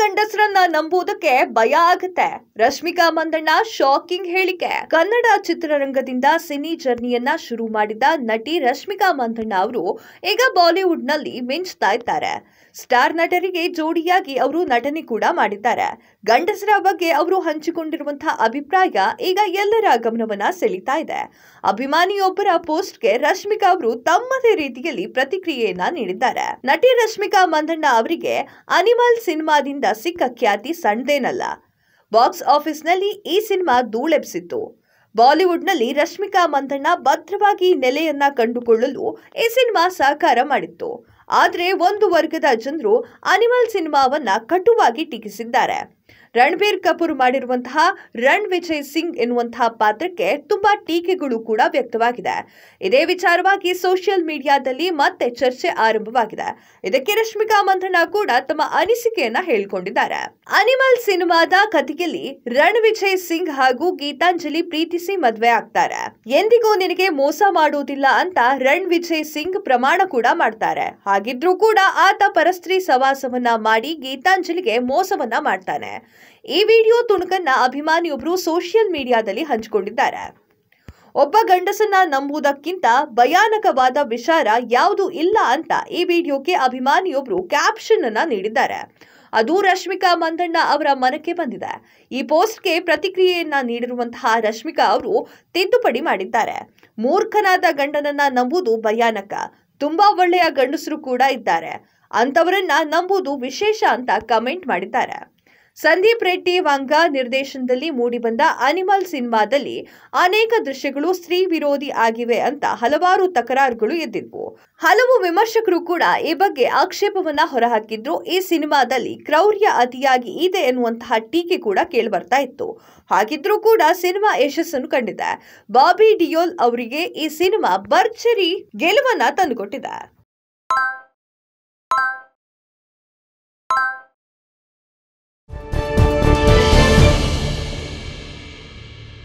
ಗಂಡಸರನ್ನ ನಂಬುವುದಕ್ಕೆ ಭಯ ಆಗುತ್ತೆ ರಶ್ಮಿಕಾ ಮಂದಣ್ಣ ಶಾಕಿಂಗ್ ಹೇಳಿಕೆ ಕನ್ನಡ ಚಿತ್ರರಂಗದಿಂದ ಸಿನಿ ಜರ್ನಿಯನ್ನ ಶುರು ಮಾಡಿದ ನಟಿ ರಶ್ಮಿಕಾ ಮಂದಣ್ಣ ಅವರು ಈಗ ಬಾಲಿವುಡ್ ನಲ್ಲಿ ಮಿಂಚ್ತಾ ಇದ್ದಾರೆ ಸ್ಟಾರ್ ನಟರಿಗೆ ಜೋಡಿಯಾಗಿ ಅವರು ನಟನೆ ಕೂಡ ಮಾಡಿದ್ದಾರೆ ಗಂಡಸರ ಬಗ್ಗೆ ಅವರು ಹಂಚಿಕೊಂಡಿರುವಂತಹ ಅಭಿಪ್ರಾಯ ಈಗ ಎಲ್ಲರ ಗಮನವನ್ನ ಸೆಳಿತಾ ಇದೆ ಅಭಿಮಾನಿಯೊಬ್ಬರ ಪೋಸ್ಟ್ಗೆ ರಶ್ಮಿಕಾ ಅವರು ತಮ್ಮದೇ ರೀತಿಯಲ್ಲಿ ಪ್ರತಿಕ್ರಿಯೆಯನ್ನ ನೀಡಿದ್ದಾರೆ ನಟಿ ರಶ್ಮಿಕಾ ಮಂದಣ್ಣ ಅವರಿಗೆ ಅನಿಮಲ್ ಸಿನಿಮಾದಿಂದ ಸಿಕ್ಕ ಖ್ಯಾತಿ ಸಣ್ಣದೇನಲ್ಲ ಬಾಕ್ಸ್ ಆಫೀಸ್ನಲ್ಲಿ ಈ ಸಿನಿಮಾ ಧೂಳೆಬ್ಸಿತ್ತು ಬಾಲಿವುಡ್ನಲ್ಲಿ ರಶ್ಮಿಕಾ ಮಂದಣ್ಣ ಭದ್ರವಾಗಿ ನೆಲೆಯನ್ನ ಕಂಡುಕೊಳ್ಳಲು ಈ ಸಿನಿಮಾ ಸಹಕಾರ ಮಾಡಿತ್ತು ಆದರೆ ಒಂದು ವರ್ಗದ ಜನರು ಅನಿಮಲ್ ಸಿನಿಮಾವನ್ನ ಕಟುವಾಗಿ ಟೀಕಿಸಿದ್ದಾರೆ ರಣಬೀರ್ ಕಪೂರ್ ಮಾಡಿರುವಂತಹ ರಣ್ ವಿಜಯ್ ಸಿಂಗ್ ಎನ್ನುವಂತಹ ಪಾತ್ರಕ್ಕೆ ತುಂಬಾ ಟೀಕೆಗಳು ಕೂಡ ವ್ಯಕ್ತವಾಗಿದೆ ಇದೇ ವಿಚಾರವಾಗಿ ಸೋಷಿಯಲ್ ಮೀಡಿಯಾದಲ್ಲಿ ಮತ್ತೆ ಚರ್ಚೆ ಆರಂಭವಾಗಿದೆ ಇದಕ್ಕೆ ರಶ್ಮಿಕಾ ಮಂಥನ ಕೂಡ ತಮ್ಮ ಅನಿಸಿಕೆಯನ್ನ ಹೇಳಿಕೊಂಡಿದ್ದಾರೆ ಅನಿಮಲ್ ಸಿನಿಮಾದ ಕಥೆಯಲ್ಲಿ ರಣ್ ವಿಜಯ್ ಸಿಂಗ್ ಹಾಗೂ ಗೀತಾಂಜಲಿ ಪ್ರೀತಿಸಿ ಮದುವೆ ಆಗ್ತಾರೆ ಎಂದಿಗೂ ನಿನಗೆ ಮೋಸ ಮಾಡುವುದಿಲ್ಲ ಅಂತ ರಣ್ ವಿಜಯ್ ಸಿಂಗ್ ಪ್ರಮಾಣ ಕೂಡ ಮಾಡ್ತಾರೆ ಹಾಗಿದ್ರೂ ಕೂಡ ಆತ ಪರಸ್ತ್ರೀ ಸವಾಸವನ್ನ ಮಾಡಿ ಗೀತಾಂಜಲಿಗೆ ಮೋಸವನ್ನ ಮಾಡ್ತಾನೆ ಈ ವಿಡಿಯೋ ತುಣುಕನ್ನ ಅಭಿಮಾನಿಯೊಬ್ಬರು ಸೋಷಿಯಲ್ ಮೀಡಿಯಾದಲ್ಲಿ ಹಂಚಿಕೊಂಡಿದ್ದಾರೆ ಒಬ್ಬ ಗಂಡಸನ್ನ ನಂಬುವುದಕ್ಕಿಂತ ಭಯಾನಕವಾದ ವಿಚಾರ ಯಾವುದು ಇಲ್ಲ ಅಂತ ಈ ವಿಡಿಯೋಕ್ಕೆ ಅಭಿಮಾನಿಯೊಬ್ಬರು ಕ್ಯಾಪ್ಷನ್ ಅನ್ನ ನೀಡಿದ್ದಾರೆ ಅದು ರಶ್ಮಿಕಾ ಮಂದಣ್ಣ ಅವರ ಮನಕ್ಕೆ ಬಂದಿದೆ ಈ ಪೋಸ್ಟ್ಗೆ ಪ್ರತಿಕ್ರಿಯೆಯನ್ನ ನೀಡಿರುವಂತಹ ರಶ್ಮಿಕಾ ಅವರು ತಿದ್ದುಪಡಿ ಮಾಡಿದ್ದಾರೆ ಮೂರ್ಖನಾದ ಗಂಡನನ್ನ ನಂಬುವುದು ಭಯಾನಕ ತುಂಬಾ ಒಳ್ಳೆಯ ಗಂಡಸರು ಕೂಡ ಇದ್ದಾರೆ ಅಂತವರನ್ನ ನಂಬುವುದು ವಿಶೇಷ ಅಂತ ಕಮೆಂಟ್ ಮಾಡಿದ್ದಾರೆ ಸಂದೀಪ್ ರೆಡ್ಡಿ ವಂಗ ನಿರ್ದೇಶನದಲ್ಲಿ ಮೂಡಿಬಂದ ಅನಿಮಲ್ ಸಿನಿಮಾದಲ್ಲಿ ಅನೇಕ ದೃಶ್ಯಗಳು ಸ್ತ್ರೀ ವಿರೋಧಿ ಆಗಿವೆ ಅಂತ ಹಲವಾರು ತಕರಾರುಗಳು ಎದ್ದಿದ್ವು ಹಲವು ವಿಮರ್ಶಕರು ಕೂಡ ಈ ಬಗ್ಗೆ ಆಕ್ಷೇಪವನ್ನ ಹೊರಹಾಕಿದ್ರು ಈ ಸಿನಿಮಾದಲ್ಲಿ ಕ್ರೌರ್ಯ ಅತಿಯಾಗಿ ಇದೆ ಎನ್ನುವಂತಹ ಟೀಕೆ ಕೂಡ ಕೇಳಿಬರ್ತಾ ಇತ್ತು ಹಾಗಿದ್ರೂ ಕೂಡ ಸಿನಿಮಾ ಯಶಸ್ಸನ್ನು ಕಂಡಿದೆ ಬಾಬಿ ಡಿಯೋಲ್ ಅವರಿಗೆ ಈ ಸಿನಿಮಾ ಭರ್ಜರಿ ಗೆಲುವನ್ನ ತಂದುಕೊಟ್ಟಿದೆ